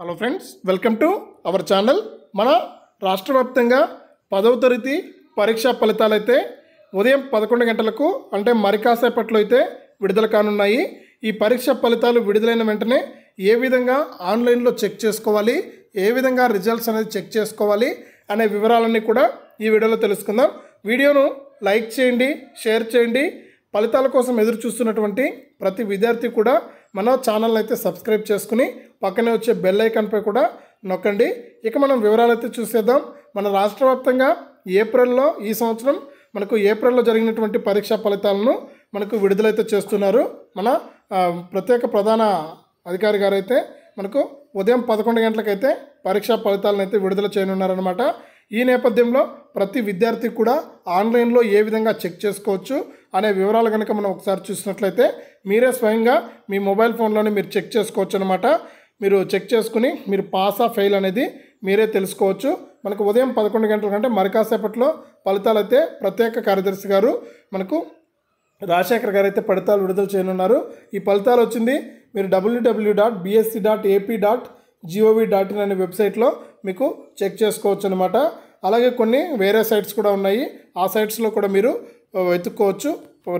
hello friends welcome to our channel మన రాష్ట్ర వ్యాప్తంగా పదవ తరగతి పరీక్షా ఫలితాలు అయితే ఉదయం పదకొండు గంటలకు అంటే మరి కాసేపట్లో అయితే విడుదల కానున్నాయి ఈ పరీక్ష ఫలితాలు విడుదలైన వెంటనే ఏ విధంగా ఆన్లైన్లో చెక్ చేసుకోవాలి ఏ విధంగా రిజల్ట్స్ అనేది చెక్ చేసుకోవాలి అనే వివరాలన్నీ కూడా ఈ వీడియోలో తెలుసుకుందాం వీడియోను లైక్ చేయండి షేర్ చేయండి ఫలితాల కోసం ఎదురు చూస్తున్నటువంటి ప్రతి విద్యార్థి కూడా మన ఛానల్ అయితే సబ్స్క్రైబ్ చేసుకుని పక్కనే వచ్చే బెల్ ఐకాన్పై కూడా నొక్కండి ఇక మనం వివరాలు అయితే చూసేద్దాం మన రాష్ట్ర వ్యాప్తంగా ఏప్రిల్లో ఈ సంవత్సరం మనకు ఏప్రిల్లో జరిగినటువంటి పరీక్షా ఫలితాలను మనకు విడుదలైతే చేస్తున్నారు మన ప్రత్యేక ప్రధాన అధికారి గారు అయితే మనకు ఉదయం పదకొండు గంటలకైతే పరీక్షా ఫలితాలను అయితే విడుదల చేయనున్నారనమాట ఈ నేపథ్యంలో ప్రతి విద్యార్థి కూడా ఆన్లైన్లో ఏ విధంగా చెక్ చేసుకోవచ్చు అనే వివరాలు కనుక మనం ఒకసారి చూసినట్లయితే మీరే స్వయంగా మీ మొబైల్ ఫోన్లోనే మీరు చెక్ చేసుకోవచ్చు అనమాట మీరు చెక్ చేసుకుని మీరు పాసా ఫెయిల్ అనేది మీరే తెలుసుకోవచ్చు మనకు ఉదయం పదకొండు గంటల కంటే కాసేపట్లో ఫలితాలు అయితే ప్రత్యేక కార్యదర్శి గారు మనకు రాజశేఖర్ గారు అయితే ఫలితాలు విడుదల చేయనున్నారు ఈ ఫలితాలు వచ్చింది మీరు W W dot BSC dot AP dot GOV dot in అనే వెబ్సైట్లో మీకు చెక్ చేసుకోవచ్చు అనమాట అలాగే కొన్ని వేరే సైట్స్ కూడా ఉన్నాయి ఆ సైట్స్లో కూడా మీరు వెతుక్కోవచ్చు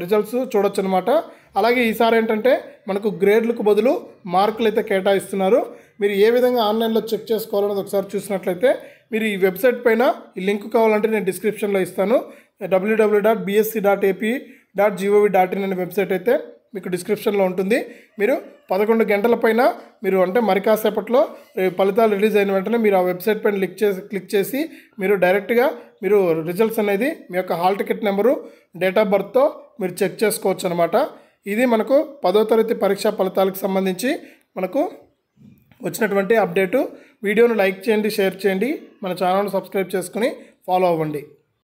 రిజల్ట్స్ చూడొచ్చు అనమాట అలాగే ఈసారి ఏంటంటే మనకు గ్రేడ్లకు బదులు మార్కులు అయితే కేటాయిస్తున్నారు మీరు ఏ విధంగా ఆన్లైన్లో చెక్ చేసుకోవాలన్నది ఒకసారి చూసినట్లయితే మీరు ఈ వెబ్సైట్ పైన ఈ లింక్ కావాలంటే నేను డిస్క్రిప్షన్లో ఇస్తాను W W dot BSC dot AP dot GOV dot in అనే వెబ్సైట్ అయితే మీకు డిస్క్రిప్షన్లో ఉంటుంది మీరు పదకొండు గంటల పైన మీరు అంటే మరి కాసేపట్లో ఫలితాలు రిలీజ్ అయిన వెంటనే మీరు ఆ వెబ్సైట్ పైన క్లిక్ చేసి క్లిక్ చేసి మీరు డైరెక్ట్గా మీరు రిజల్ట్స్ అనేది మీ యొక్క hall ticket number date of బర్త్తో మీరు చెక్ చేసుకోవచ్చు అనమాట ఇది మనకు పదో తరగతి పరీక్షా ఫలితాలకు సంబంధించి మనకు వచ్చినటువంటి అప్డేటు వీడియోను లైక్ చేయండి షేర్ చేయండి మన ఛానల్ను సబ్స్క్రైబ్ చేసుకుని ఫాలో అవ్వండి